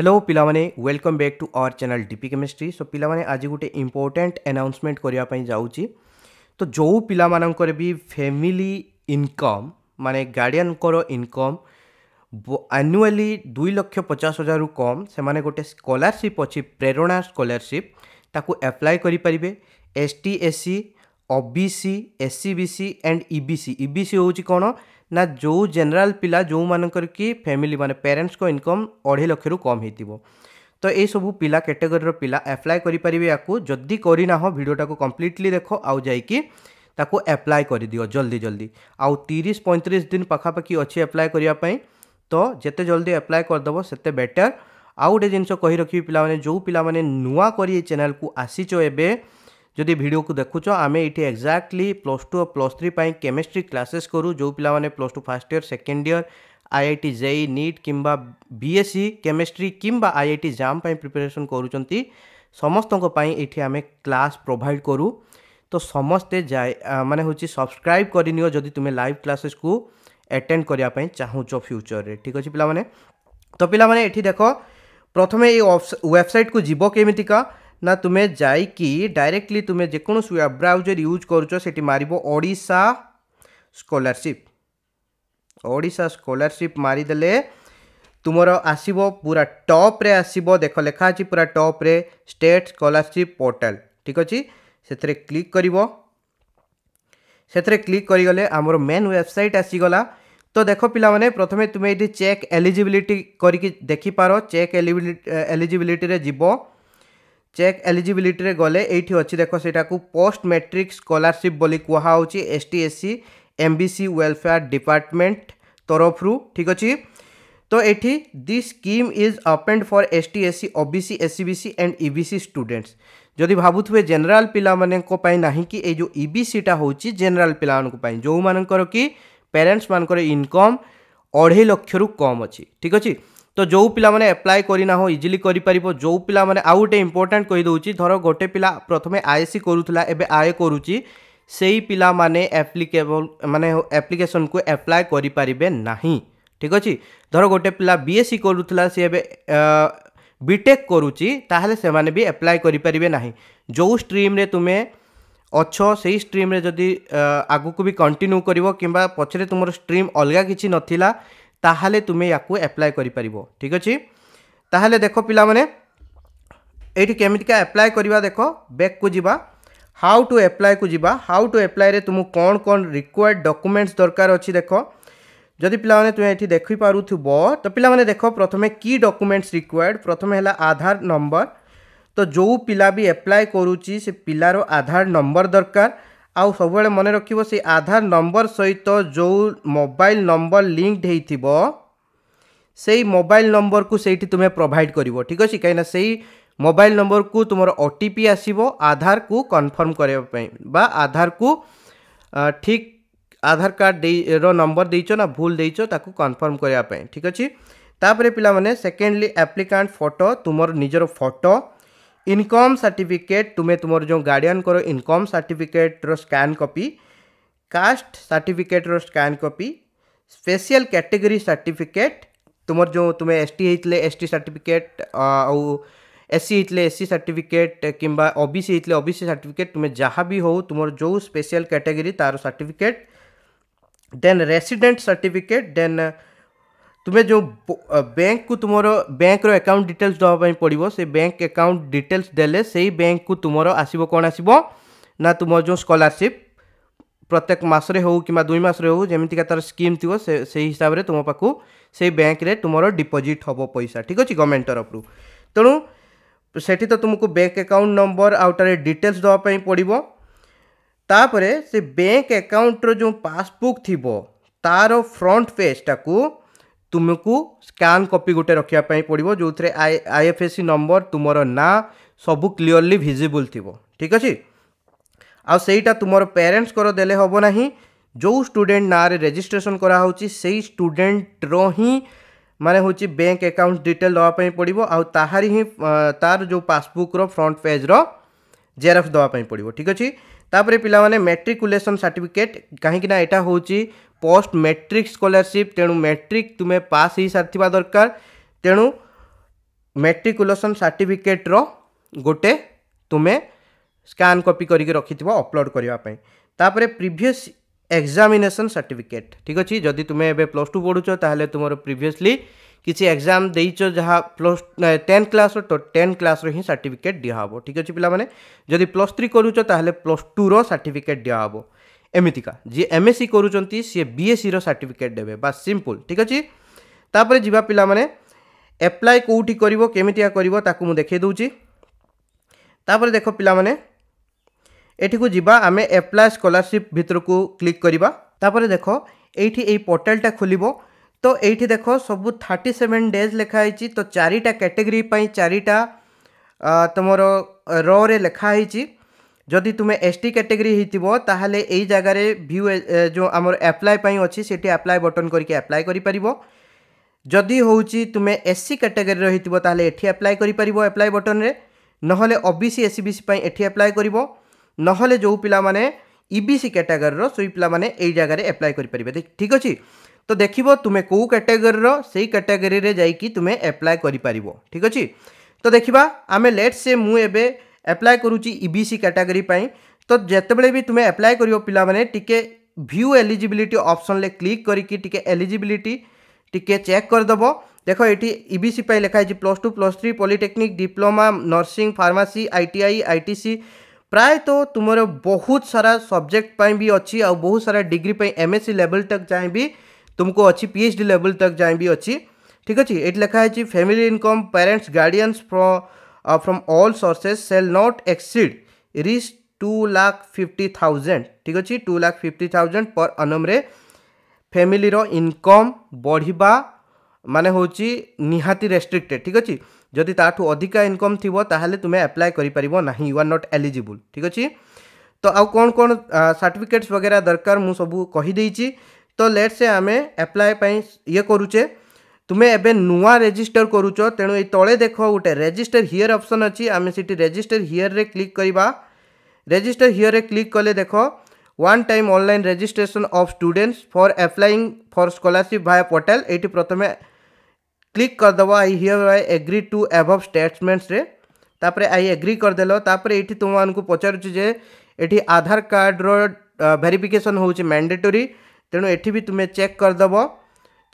Hello ପିଲାମାନେ welcome back to our channel DP chemistry so ପିଲାମାନେ ଆଜି ଗୋଟେ ଇମ୍ପୋର୍ଟାଣ୍ଟ ଆନାଉନ୍ସମେଣ୍ଟ କରିବା ପାଇଁ ଯାଉଛି ତ ଯେଉଁ ପିଲାମାନଙ୍କର ବି ଫ୍ୟାମିଲି ଇନକମ୍ ମାନେ ଗାର୍ଡ଼ିଆନଙ୍କର ଇନକମ୍ ଆନୁଆଲି ଦୁଇ ଲକ୍ଷ ପଚାଶ ହଜାରରୁ କମ୍ ସେମାନେ ଗୋଟେ ସ୍କଲାରସିପ୍ ଅଛି ପ୍ରେରଣା ସ୍କଲାରସିପ୍ ତାକୁ ଆପ୍ଲାଏ କରିପାରିବେ S T S C OBC, SCBC and EBC. EBC बी कौन ना जो जनरल पिला जो मानकर कि फैमिली माने पेरेंट्स को इनकम अढ़े लक्ष रु कम हो तो ये सब पिला कैटेगरी पिला एप्लाय करें जदि करना भिडटा को कम्प्लीटली देख आउ जाकि एप्लाय कर दि जल्दी जल्दी आउ तीस पैंतीस दिन पखापाखि अच्छे एप्लाय करने तो जिते जल्दी एप्लाय करदेव से बेटर आउ गोटे जिनस कही रखी पिला जो पिला नुआ कर चेल को आसीच एवं যদি ভিডিওকে দেখুছ আমি এটি এক্জাক্টলি প্লস টু ও প্লস থ্রি কেমিস্ট্রি ক্লাসেস করু যে পিলামানে plus two first year second year IIT JEE NEET কিংবা বিএসসি কেমিস্ট্রি কিংবা আইআইটি জাম প্রিপারেসন করুচার সমস্ত এটি আমি ক্লাস প্রোভাইড করু তো সমস্তে যাই মানে হচ্ছে সবসক্রাইব করে নিও যদি তুমি লাইভ ক্লাসেস কু আটেন্ড করা চাহুছ ফ্যুচরের ঠিক আছে পিলামানে তো পিলামানে এটি দেখ প্রথমে এই ওয়েবসাইট কু যাব কেমিতিকা ना तुम्हें जाइकी डायरेक्टली तुम्हें जेकोसी वेब ब्राउजर यूज करुच मार ओडा स्कलारसीप ओडा स्कलारसीप मारिदे तुमर आसव पूरा टप्रे आसव देख लेखाची पूरा टप्रे स्टेट स्कलारशिप पोर्टाल ठीक अच्छे से क्लिक कर से क्लिक करगले आमर मेन वेबसाइट आसीगला तो देख पाने प्रथम तुम्हें ये चेक एलिजिलिटी कर देखिपार चेक एलिजिबिलिटी एलिजिबिलिटी जीव चेक एलिजिबिलिटी गले ये अच्छी देख से पोस्ट मेट्रिक स्कलारशिप बोली S T S C M B C welfare department तरफ ठीक अच्छे तो ये the scheme is applied for S T S C O B C S C C and E B students जदि भावुवे general पाई ना कि ये जो इ बी सीटा हूँ जेनेल पाई जो मानकर कि पेरेन्ट्स मानक इनकम अढ़े लक्ष रु कम अच्छी ठीक अच्छे তো ଯେଉଁ ପିଲାମାନେ ଆପ୍ଲାଏ କରିନାହଁ ଇଜିଲି କରିପାରିବ ଯେଉଁ ପିଲାମାନେ ଆଉ ଗୋଟେ ଇମ୍ପୋର୍ଟାଣ୍ଟ କହିଦେଉଛି ଧର ଗୋଟେ ପିଲା ପ୍ରଥମେ ଆଇ ସି କରୁଥିଲା ଏବେ ଆଏ କରୁଛି ସେଇ ପିଲାମାନେ ଆପ୍ଲିକେବଲ୍ ମାନେ ଆପ୍ଲିକେସନ୍କୁ ଆପ୍ଲାଏ କରିପାରିବେ ନାହିଁ ଠିକ୍ ଅଛି ଧର ଗୋଟେ ପିଲା ବି ଏସ୍ ସି କରୁଥିଲା ସିଏ ଏବେ ବିଟେକ୍ କରୁଛି ତାହେଲେ ସେମାନେ ବି ଆପ୍ଲାଏ କରିପାରିବେ ନାହିଁ ଯେଉଁ ଷ୍ଟ୍ରିମ୍ରେ ତୁମେ ଅଛ ସେଇ ଷ୍ଟ୍ରିମ୍ରେ ଯଦି ଆଗକୁ ବି କଣ୍ଟିନ୍ୟୁ କରିବ କିମ୍ବା ପଛରେ ତୁମର ଷ୍ଟ୍ରିମ୍ ଅଲଗା କିଛି ନଥିଲା ତାହେଲେ ତୁମେ ୟାକୁ ଆପ୍ଲାଏ କରିପାରିବ ଠିକ୍ ଅଛି ତାହେଲେ ଦେଖ ପିଲାମାନେ ଏଇଠି କେମିତିକା ଆପ୍ଲାଏ କରିବା ଦେଖ ବ୍ୟାକ୍କୁ ଯିବା ହାଉ ଟୁ ଆପ୍ଲାଏକୁ ଯିବା ହାଉ ଟୁ ଆପ୍ଲାଏରେ ତୁମକୁ କ'ଣ କ'ଣ ରିକ୍ୱାର୍ଡ଼ ଡକୁମେଣ୍ଟସ୍ ଦରକାର ଅଛି ଦେଖ ଯଦି ପିଲାମାନେ ତୁମେ ଏଠି ଦେଖିପାରୁଥିବ ତ ପିଲାମାନେ ଦେଖ ପ୍ରଥମେ କି ଡକୁମେଣ୍ଟସ୍ ରିକ୍ୱାର୍ଡ଼ ପ୍ରଥମେ ହେଲା ଆଧାର ନମ୍ବର ତ ଯେଉଁ ପିଲା ବି ଆପ୍ଲାଏ କରୁଛି ସେ ପିଲାର ଆଧାର ନମ୍ବର ଦରକାର ଆଉ ସବୁବେଳେ ମନେ ରଖିବ ସେ ଆଧାର ନମ୍ବର ସହିତ ଯେଉଁ ମୋବାଇଲ ନମ୍ବର ଲିଙ୍କଡ ହେଇଥିବ ସେଇ ମୋବାଇଲ ନମ୍ବରକୁ ସେଇଠି ତୁମେ ପ୍ରୋଭାଇଡ଼ କରିବ ଠିକ୍ ଅଛି କାହିଁକିନା ସେଇ ମୋବାଇଲ ନମ୍ବରକୁ ତୁମର ଓ ଟି ପି ଆସିବ ଆଧାରକୁ କନଫର୍ମ କରିବା ପାଇଁ ବା ଆଧାରକୁ ଠିକ୍ ଆଧାର କାର୍ଡ଼ ଦେଇର ନମ୍ବର ଦେଇଛ ନା ଭୁଲ ଦେଇଛ ତାକୁ କନଫର୍ମ କରିବା ପାଇଁ ଠିକ୍ ଅଛି ତାପରେ ପିଲାମାନେ ସେକେଣ୍ଡଲି ଆପ୍ଲିକାଣ୍ଟ ଫଟୋ ତୁମର ନିଜର ଫଟୋ इनकम सर्टिफिकेट तुम्हें तुम जो गार्डियन करो income certificate scan copy caste certificate scan copy special category certificate तुम जो तुम्हें एस टी होते एस टी सर्टिफिकेट आउ एस सी होते एस सी सर्टिफिकेट कि ओबीसी होते ओबीसी सर्टिफिकेट तुम्हें जहाँ भी हो तुम जो स्पेशल कैटेगरी तार certificate then resident certificate then তুমি যে ব্যাঙ্ক কু তোমার ব্যাঙ্কর আকাউন্ট ডিটেলস দেওয়া পড়ব সে ব্যাঙ্ক আকাউন্ট ডিটেলস দেলে সেই ব্যাঙ্ক কু তোমার আসব কোণ আসব না তোমার যে স্কলারশিপ প্রত্যেক মাসরে হো কিংবা দুই মাসরে হো যেমিতিকা তার স্কিম থিব সেই হিসাবে তোমার পাখু সেই ব্যাঙ্করে তোমার ডিপোজিট হব পয়সা ঠিক আছে গভর্নমেন্ট তরফর তেণু সেটি তো তুমি bank account number other details দেওয়া পড়ব তাপরে সে ব্যাঙ্ক আকাউন্টর যে পাসবুক থিব তার ফ্রন্ট পেজটা ତୁମକୁ ସ୍କାନ୍ କପି ଗୋଟେ ରଖିବା ପାଇଁ ପଡ଼ିବ ଯେଉଁଥିରେ I I F S C number ତୁମର ନାଁ ସବୁ କ୍ଲିଅରଲି ଭିଜିବୁଲ୍ ଥିବ ଠିକ୍ ଅଛି ଆଉ ସେଇଟା ତୁମର ପ୍ୟାରେଣ୍ଟସ୍ଙ୍କର ଦେଲେ ହେବ ନାହିଁ ଯେଉଁ ଷ୍ଟୁଡେଣ୍ଟ ନାଁରେ ରେଜିଷ୍ଟ୍ରେସନ୍ କରାହେଉଛି ସେଇ ଷ୍ଟୁଡେଣ୍ଟର ହିଁ ମାନେ ହେଉଛି ବ୍ୟାଙ୍କ ଆକାଉଣ୍ଟ ଡିଟେଲ୍ ଦେବା ପାଇଁ ପଡ଼ିବ ଆଉ ତାହାରି ହିଁ ତା'ର ଯେଉଁ ପାସବୁକ୍ର ଫ୍ରଣ୍ଟ ପେଜ୍ର ଜେରକ୍ସ ଦେବା ପାଇଁ ପଡ଼ିବ ଠିକ୍ ଅଛି तापर पे मेट्रिकुलेसन सार्टिफिकेट कहीं यहाँ हूँ पोस्ट मेट्रिक स्कलारसीप तेणु मेट्रिक तुम्हें पास हो सारी दरकार तेणु मेट्रिकुलेसन सार्टिफिकेट्र गोटे तुम्हें स्कैन कॉपी करके रखी थो अपलोड करने प्रीवियस एग्जामिनेशन सर्टिफिकेट ठीक अच्छे जदि तुम्हें प्लस टू पढ़ु तुम प्रिवियसली କିଛି ଏକ୍ଜାମ୍ ଦେଇଛ ଯାହା ପ୍ଲସ୍ ଟେନ୍ କ୍ଲାସ୍ର ତ ଟେନ୍ କ୍ଲାସ୍ର ହିଁ ସାର୍ଟିଫିକେଟ୍ ଦିଆହେବ ଠିକ୍ ଅଛି ପିଲାମାନେ ଯଦି ପ୍ଲସ୍ ଥ୍ରୀ କରୁଛ ତାହେଲେ ପ୍ଲସ୍ ଟୁର ସାର୍ଟିଫିକେଟ୍ ଦିଆହେବ ଏମିତିକା ଯିଏ ଏମ୍ ଏସ୍ ସି କରୁଛନ୍ତି ସିଏ ବିଏସ୍ସିର ସାର୍ଟିଫିକେଟ୍ ଦେବେ ବା ସିମ୍ପୁଲ୍ ଠିକ୍ ଅଛି ତାପରେ ଯିବା ପିଲାମାନେ ଆପ୍ଲାଏ କେଉଁଠି କରିବ କେମିତିଆ କରିବ ତାକୁ ମୁଁ ଦେଖାଇ ଦେଉଛି ତାପରେ ଦେଖ ପିଲାମାନେ ଏଠିକୁ ଯିବା ଆମେ ଆପ୍ଲାଏ ସ୍କଲାରସିପ୍ ଭିତରକୁ କ୍ଲିକ୍ କରିବା ତାପରେ ଦେଖ ଏଇଠି ଏଇ ପୋର୍ଟାଲଟା ଖୋଲିବ তো এইটি দেখ সবু থার্টি সেভেন ডেজ লেখা হয়েছি তো চারিটা ক্যাটেগরি পাই চারিটা তোমার রে লেখা হয়েছি যদি তুমি এসটি ক্যাটেগরি হইতিব তাহলে এই জায়গায় ভিউ যে আমার আপ্লাই পাই অছি সেটি আপ্লাই বটন করিকি আপ্লাই করে পারিব যদি হচ্ছে তুমি এসসি ক্যাটেগরি রহিথিব তাহলে এটি আপ্লাই করে পারিব আপ্লাই বটনরে নহলে ওবিসি এসসি বিসি পাই এটি আপ্লাই করিব নহলে যে পিলা মানে ইবিসি ক্যাটেগরির সেই পিলা মানে এই জায়গায় আপ্লাই করে পারিবে ঠিক আছে तो देख तुम कौ कैटेगरी से ही कैटेगरी जाकि तुम एप्लाय कर ठीक अच्छे तो देखा आम लेट से मुझे एप्लाय करूबीसी कैटेगरी तो जितेबले भी तुम्हें एप्लाय कर पाने to view eligibility option click करके एलिजिलिटी टी चेक करदेव देख ये इसी लिखाई plus two plus three polytechnic diploma nursing pharmacy I T I I T प्राय तो तुम्हारे बहुत सारा सब्जेक्ट भी अच्छी आ बहुत सारा degree M S C level तक जाए भी तुमको अच्छी पीएचडी लेवल तक जाए भी अच्छी ठीक अच्छे ये लिखाई family income parents guardians from from all sources shall not exceed rich two lakh fifty thousand ठीक अच्छे टू लाख फिफ्टी थाउजेंड पर अनम्रे फैमिली इनकम बढ़ा माने हूँ निहाती रेस्ट्रिक्टेड ठीक अच्छे जदि ताठू अधिका इनकम थी ताहले तुम्हें कर करना यू आर नट एलिजिबुल ठीक अच्छे तो आउ कौन कौन सर्टिफिकेट्स वगैरह दरकार मुझे सब कहीदे तो लेट से आम एप्लाय ये करूचे तुम्हें एवं नुआ रेजिस्टर करुच तेणु ये तले देख गोटे रेजिस्टर हियर ऑप्शन अच्छी आम से रेजिस्टर हियर रे क्लिक करवा रेजिस्टर हियर रे क्लिक कले देख one time online registration of students for applying for scholarship via portal ये प्रथम क्लिक करदेव I here I agree to above statements I agree करदे ये तुम मानक पचारे ये आधार कार्ड रेरिफिकेसन होंडेटोरी ତେଣୁ ଏଠି ବି ତୁମେ ଚେକ୍ କରିଦେବ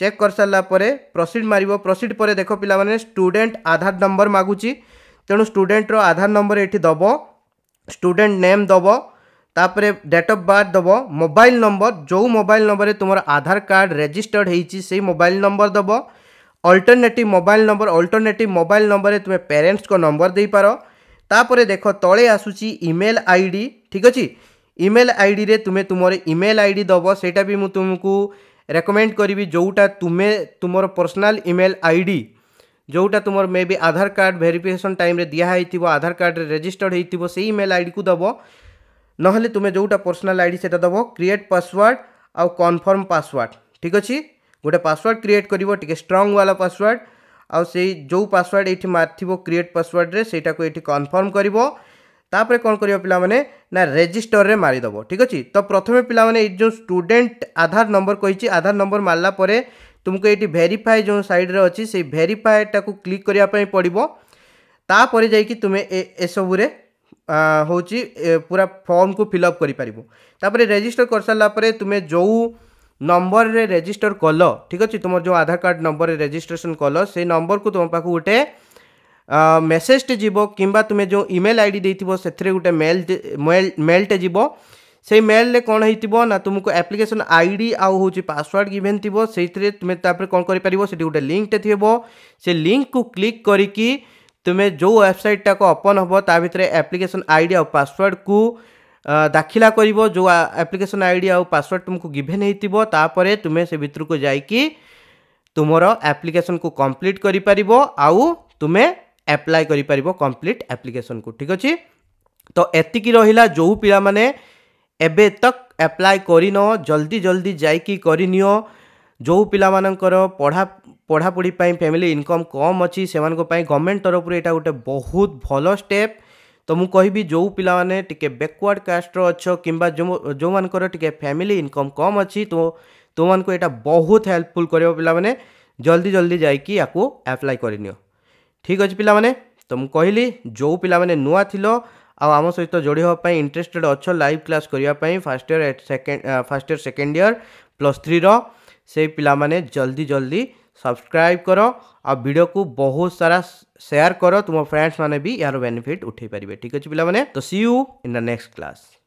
ଚେକ୍ କରିସାରିଲା ପରେ ପ୍ରସିଡ଼ ମାରିବ ପ୍ରସିଡ଼ ପରେ ଦେଖ ପିଲାମାନେ ଷ୍ଟୁଡ଼େଣ୍ଟ ଆଧାର ନମ୍ବର ମାଗୁଛି ତେଣୁ ଷ୍ଟୁଡ଼େଣ୍ଟର ଆଧାର ନମ୍ବର ଏଠି ଦେବ ଷ୍ଟୁଡ଼େଣ୍ଟ ନେମ୍ ଦେବ ତାପରେ ଡେଟ୍ ଅଫ୍ ବାର୍ଥ ଦେବ ମୋବାଇଲ ନମ୍ବର ଯେଉଁ ମୋବାଇଲ ନମ୍ବରରେ ତୁମର ଆଧାର କାର୍ଡ଼ ରେଜିଷ୍ଟର୍ଡ଼ ହେଇଛି ସେଇ ମୋବାଇଲ ନମ୍ବର ଦେବ alternative mobile number alternative mobile ନମ୍ବରରେ ତୁମେ ପ୍ୟାରେଣ୍ଟସ୍ଙ୍କ ନମ୍ବର ଦେଇପାର ତାପରେ ଦେଖ ତଳେ ଆସୁଛି ଇମେଲ୍ ଆଇ ଡ଼ି ଠିକ୍ ଅଛି ଇମେଲ୍ ଆଇଡ଼ିରେ ତୁମେ ତୁମର ଇମେଲ୍ ଆଇଡ଼ି ଦେବ ସେଇଟା ବି ମୁଁ ତୁମକୁ ରେକମେଣ୍ଡ କରିବି ଯେଉଁଟା ତୁମେ ତୁମର ପର୍ସନାଲ୍ ଇମେଲ୍ ଆଇଡ଼ି ଯେଉଁଟା ତୁମର maybe Aadhaar card verification ଟାଇମ୍ରେ ଦିଆହେଇଥିବ ଆଧାର କାର୍ଡ଼ରେ ରେଜିଷ୍ଟର୍ଡ଼ ହେଇଥିବ ସେଇ ଇମେଲ୍ ଆଇଡ଼ିକୁ ଦେବ ନହେଲେ ତୁମେ ଯେଉଁଟା ପର୍ସନାଲ୍ ଆଇଡ଼ି ସେଇଟା ଦେବ କ୍ରିଏଟ୍ ପାସୱାର୍ଡ଼ ଆଉ କନଫର୍ମ ପାସୱାର୍ଡ଼ ଠିକ୍ ଅଛି ଗୋଟେ ପାସୱାର୍ଡ଼ କ୍ରିଏଟ୍ କରିବ ଟିକେ ଷ୍ଟ୍ରଙ୍ଗ ବାଲା ପାସୱାର୍ଡ଼ ଆଉ ସେଇ ଯେଉଁ ପାସୱାର୍ଡ଼ ଏଇଠି ମାରିଥିବ କ୍ରିଏଟ୍ ପାସୱାର୍ଡ଼ରେ ସେଇଟାକୁ ଏଇଠି କନଫର୍ମ କରିବ ତାପରେ କ'ଣ କରିବ ପିଲାମାନେ ନା ରେଜିଷ୍ଟରରେ ମାରିଦେବ ଠିକ୍ ଅଛି ତ ପ୍ରଥମେ ପିଲାମାନେ ଏଇ ଯେଉଁ ଷ୍ଟୁଡେଣ୍ଟ ଆଧାର ନମ୍ବର କହିଛି ଆଧାର ନମ୍ବର ମାରିଲା ପରେ ତୁମକୁ ଏଇଠି ଭେରିଫାଏ ଯେଉଁ ସାଇଡ଼୍ରେ ଅଛି ସେଇ ଭେରିଫାଏଟାକୁ କ୍ଲିକ୍ କରିବା ପାଇଁ ପଡ଼ିବ ତାପରେ ଯାଇକି ତୁମେ ଏସବୁରେ ହେଉଛି ପୁରା ଫର୍ମକୁ ଫିଲ୍ଅପ୍ କରିପାରିବ ତାପରେ ରେଜିଷ୍ଟର କରିସାରିଲା ପରେ ତୁମେ ଯେଉଁ ନମ୍ବରରେ ରେଜିଷ୍ଟର କଲ ଠିକ୍ ଅଛି ତୁମର ଯେଉଁ ଆଧାର କାର୍ଡ଼ ନମ୍ବରରେ ରେଜିଷ୍ଟ୍ରେସନ୍ କଲ ସେଇ ନମ୍ବରକୁ ତୁମ ପାଖକୁ ଗୋଟେ मेसेजटे जीव कि तुम्हें जो इमेल आई डी थोड़े गोटे मेल मेलटे जीव से मेल रे कौन हो तुमको आप्लिकेसन आई डी आउे पासवर्ड गिभेन थी से तुम्हें कौन कर लिंक लिंकटे थोड़ा से लिंक को क्लिक करी तुम्हें जो वेबसाइटा को ओपन हम तेरे आप्लिकेसन आई डी आसवर्ड को दाखिला कर जो आप्लिकेसन आई डी पासवर्ड तुमको गिभेन होपर तुम्हें से भितर को जाकि तुम आप्लिकेसन को कम्प्लीट कर तुम्हें ଆପ୍ଲାଏ କରିପାରିବ କମ୍ପ୍ଲିଟ୍ ଆପ୍ଲିକେସନ୍କୁ ଠିକ୍ ଅଛି ତ ଏତିକି ରହିଲା ଯେଉଁ ପିଲାମାନେ ଏବେ ତକ୍ ଆପ୍ଲାଏ କରିନିଅ ଜଲ୍ଦି ଜଲ୍ଦି ଯାଇକି କରିନିଅ ଯେଉଁ ପିଲାମାନଙ୍କର ପଢ଼ା ପଢ଼ାପଢ଼ି ପାଇଁ ଫ୍ୟାମିଲି ଇନକମ୍ କମ୍ ଅଛି ସେମାନଙ୍କ ପାଇଁ ଗଭର୍ଣ୍ଣମେଣ୍ଟ ତରଫରୁ ଏଇଟା ଗୋଟେ ବହୁତ ଭଲ ଷ୍ଟେପ୍ ତ ମୁଁ କହିବି ଯେଉଁ ପିଲାମାନେ ଟିକେ ବ୍ୟାକୱାର୍ଡ଼ କାଷ୍ଟର ଅଛ କିମ୍ବା ଯେଉଁ ଯେଉଁମାନଙ୍କର ଟିକେ ଫ୍ୟାମିଲି ଇନକମ୍ କମ୍ ଅଛି ତ ତୁମମାନଙ୍କୁ ଏଇଟା ବହୁତ ହେଲ୍ପଫୁଲ୍ କରିବ ପିଲାମାନେ ଜଲ୍ଦି ଜଲ୍ଦି ଯାଇକି ୟାକୁ ଆପ୍ଲାଏ କରିନିଅ ঠিক ଅଛି ପିଲାମାନେ ତ ମୁଁ କହିଲି ଯେଉଁ ପିଲାମାନେ ନୂଆ ଥିଲ ଆଉ ଆମ ସହିତ ଯୋଡ଼ି ହେବା ପାଇଁ ଇଣ୍ଟରେଷ୍ଟେଡ଼୍ ଅଛ ଲାଇଭ୍ କ୍ଲାସ୍ କରିବା ପାଇଁ first year second first year second year plus ଥ୍ରୀର ସେଇ ପିଲାମାନେ ଜଲ୍ଦି ଜଲ୍ଦି ସବସ୍କ୍ରାଇବ୍ କର ଆଉ ଭିଡ଼ିଓକୁ ବହୁତ ସାରା ସେୟାର କର ତୁମ ଫ୍ରେଣ୍ଡସ୍ ମାନେ ବି ଏହାର ବେନିଫିଟ୍ ଉଠାଇ ପାରିବେ ଠିକ୍ ଅଛି ପିଲାମାନେ ତ see you in the next class